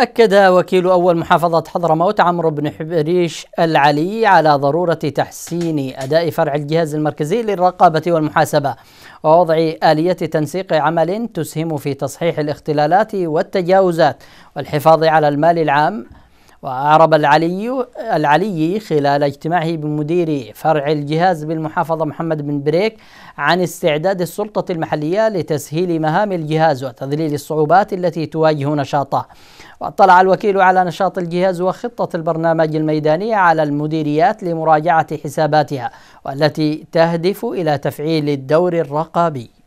أكد وكيل أول محافظة حضرموت عمرو بن حبريش العلي على ضرورة تحسين أداء فرع الجهاز المركزي للرقابة والمحاسبة ووضع آلية تنسيق عمل تسهم في تصحيح الاختلالات والتجاوزات والحفاظ على المال العام وأعرب العلي العلي خلال اجتماعه بمدير فرع الجهاز بالمحافظة محمد بن بريك عن استعداد السلطة المحلية لتسهيل مهام الجهاز وتذليل الصعوبات التي تواجه نشاطه واطلع الوكيل على نشاط الجهاز وخطة البرنامج الميدانية على المديريات لمراجعة حساباتها والتي تهدف إلى تفعيل الدور الرقابي